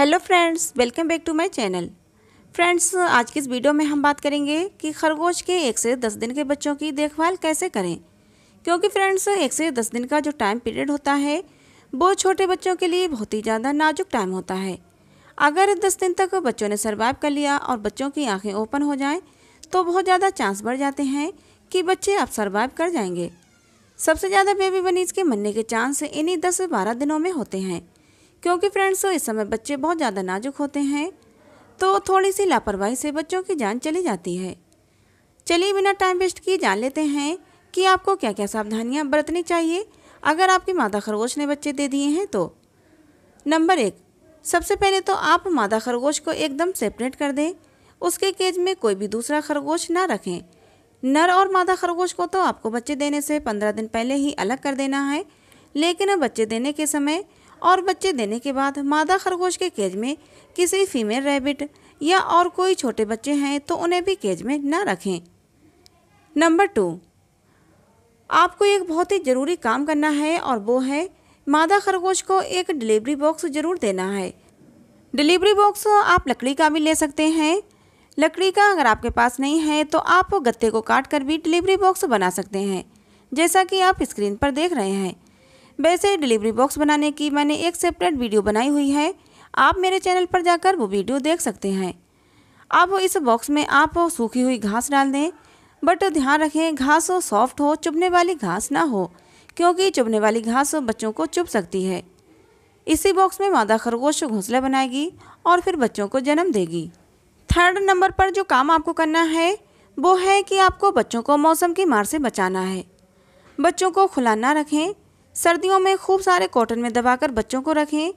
hello friends welcome back to my channel friends आज की इस वीडियो में हम बात करेंगे कि खरगोश के एक से दस दिन के बच्चों की देखभाल कैसे करें क्योंकि फ्रेंड्स एक से दस दिन का जो टाइम पीरियड होता है वो छोटे बच्चों के लिए बहुत ही ज़्यादा नाजुक टाइम होता है अगर दस दिन तक बच्चों ने सर्वाइव कर लिया और बच्चों की आँखें ओपन हो जाएँ तो बहुत ज़्यादा चांस बढ़ जाते हैं कि बच्चे अब सर्वाइव कर जाएंगे सबसे ज़्यादा बेबी बनीज के मरने के चांस इन्हीं दस बारह दिनों में होते हैं क्योंकि फ्रेंड्स इस समय बच्चे बहुत ज़्यादा नाजुक होते हैं तो थोड़ी सी लापरवाही से बच्चों की जान चली जाती है चलिए बिना टाइम वेस्ट किए जान लेते हैं कि आपको क्या क्या सावधानियाँ बरतनी चाहिए अगर आपकी मादा खरगोश ने बच्चे दे दिए हैं तो नंबर एक सबसे पहले तो आप मादा खरगोश को एकदम सेपरेट कर दें उसके केज में कोई भी दूसरा खरगोश ना रखें नर और मादा खरगोश को तो आपको बच्चे देने से पंद्रह दिन पहले ही अलग कर देना है लेकिन बच्चे देने के समय और बच्चे देने के बाद मादा खरगोश के केज में किसी फीमेल रैबिट या और कोई छोटे बच्चे हैं तो उन्हें भी केज में न रखें नंबर टू आपको एक बहुत ही ज़रूरी काम करना है और वो है मादा खरगोश को एक डिलीवरी बॉक्स ज़रूर देना है डिलीवरी बॉक्स आप लकड़ी का भी ले सकते हैं लकड़ी का अगर आपके पास नहीं है तो आप गत्ते को काट कर भी डिलीवरी बॉक्स बना सकते हैं जैसा कि आप स्क्रीन पर देख रहे हैं वैसे डिलीवरी बॉक्स बनाने की मैंने एक सेपरेट वीडियो बनाई हुई है आप मेरे चैनल पर जाकर वो वीडियो देख सकते हैं अब इस बॉक्स में आप सूखी हुई घास डाल दें बट ध्यान रखें घास सॉफ्ट हो चुभने वाली घास ना हो क्योंकि चुभने वाली घास बच्चों को चुभ सकती है इसी बॉक्स में मादा खरगोश घोंसला बनाएगी और फिर बच्चों को जन्म देगी थर्ड नंबर पर जो काम आपको करना है वो है कि आपको बच्चों को मौसम की मार से बचाना है बच्चों को खुला ना रखें सर्दियों में खूब सारे कॉटन में दबाकर बच्चों को रखें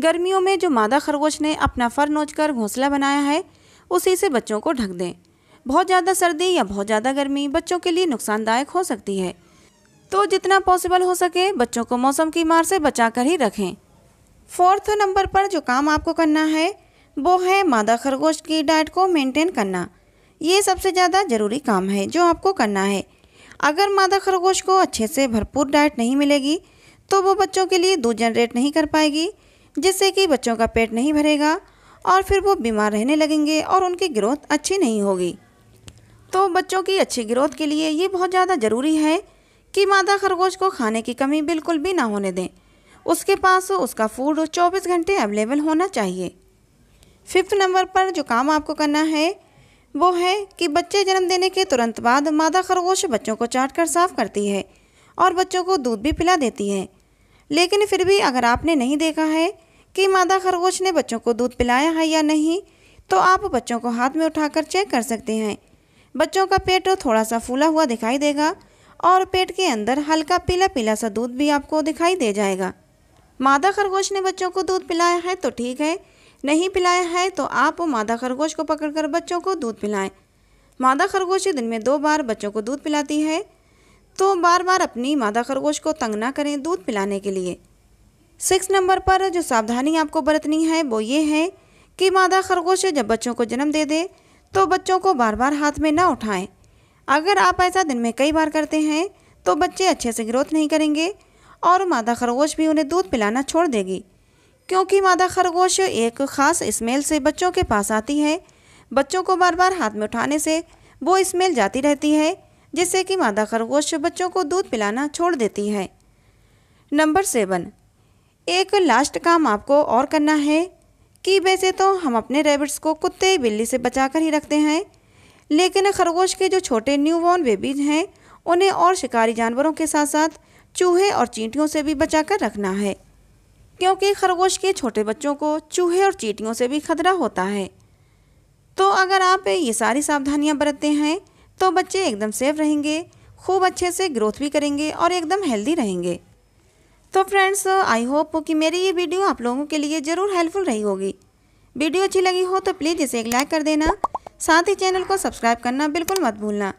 गर्मियों में जो मादा खरगोश ने अपना फर नोचकर घोंसला बनाया है उसी से बच्चों को ढक दें बहुत ज़्यादा सर्दी या बहुत ज़्यादा गर्मी बच्चों के लिए नुकसानदायक हो सकती है तो जितना पॉसिबल हो सके बच्चों को मौसम की मार से बचा कर ही रखें फोर्थ नंबर पर जो काम आपको करना है वो है मादा खरगोश की डाइट को मेंटेन करना ये सबसे ज़्यादा ज़रूरी काम है जो आपको करना है अगर मादा खरगोश को अच्छे से भरपूर डाइट नहीं मिलेगी तो वो बच्चों के लिए दूध जनरेट नहीं कर पाएगी जिससे कि बच्चों का पेट नहीं भरेगा और फिर वो बीमार रहने लगेंगे और उनकी ग्रोथ अच्छी नहीं होगी तो बच्चों की अच्छी ग्रोथ के लिए ये बहुत ज़्यादा ज़रूरी है कि मादा खरगोश को खाने की कमी बिल्कुल भी ना होने दें उसके पास उसका फूड 24 घंटे अवेलेबल होना चाहिए फिफ्थ नंबर पर जो काम आपको करना है वो है कि बच्चे जन्म देने के तुरंत बाद मादा खरगोश बच्चों को चाट कर साफ करती है और बच्चों को दूध भी पिला देती है लेकिन फिर भी अगर आपने नहीं देखा है कि मादा खरगोश ने बच्चों को दूध पिलाया है या नहीं तो आप बच्चों को हाथ में उठाकर चेक कर सकते हैं बच्चों का पेट थोड़ा सा फूला हुआ दिखाई देगा और पेट के अंदर हल्का पीला पीला सा दूध भी आपको दिखाई दे जाएगा मादा खरगोश ने बच्चों को दूध पिलाया है तो ठीक है नहीं पिलाया है तो आप मादा खरगोश को पकड़कर बच्चों को दूध पिलाएं मादा खरगोश दिन में दो बार बच्चों को दूध पिलाती है तो बार बार अपनी मादा खरगोश को तंग ना करें दूध पिलाने के लिए सिक्स नंबर पर जो सावधानी आपको बरतनी है वो ये है कि मादा खरगोश जब बच्चों को जन्म दे दे तो बच्चों को बार बार हाथ में ना उठाएं अगर आप ऐसा दिन में कई बार करते हैं तो बच्चे अच्छे से ग्रोथ नहीं करेंगे और मादा खरगोश भी उन्हें दूध पिलाना छोड़ देगी क्योंकि मादा खरगोश एक ख़ास स्मेल से बच्चों के पास आती है बच्चों को बार बार हाथ में उठाने से वो स्मेल जाती रहती है जिससे कि मादा खरगोश बच्चों को दूध पिलाना छोड़ देती है नंबर सेवन एक लास्ट काम आपको और करना है कि वैसे तो हम अपने रेबिट्स को कुत्ते बिल्ली से बचाकर ही रखते हैं लेकिन खरगोश के जो छोटे न्यूबॉर्न बेबीज हैं उन्हें और शिकारी जानवरों के साथ साथ चूहे और चींटियों से भी बचाकर रखना है क्योंकि खरगोश के छोटे बच्चों को चूहे और चीटियों से भी खतरा होता है तो अगर आप ये सारी सावधानियाँ बरतते हैं तो बच्चे एकदम सेफ रहेंगे खूब अच्छे से ग्रोथ भी करेंगे और एकदम हेल्दी रहेंगे तो फ्रेंड्स आई होप कि मेरी ये वीडियो आप लोगों के लिए ज़रूर हेल्पफुल रही होगी वीडियो अच्छी लगी हो तो प्लीज़ इसे एक लाइक कर देना साथ ही चैनल को सब्सक्राइब करना बिल्कुल मत भूलना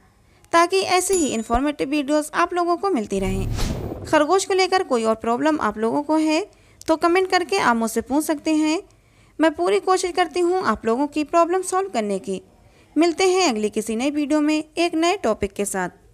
ताकि ऐसे ही इन्फॉर्मेटिव वीडियोस आप लोगों को मिलती रहें खरगोश को लेकर कोई और प्रॉब्लम आप लोगों को है तो कमेंट करके आप मुझसे पूछ सकते हैं मैं पूरी कोशिश करती हूँ आप लोगों की प्रॉब्लम सॉल्व करने की मिलते हैं अगली किसी नई वीडियो में एक नए टॉपिक के साथ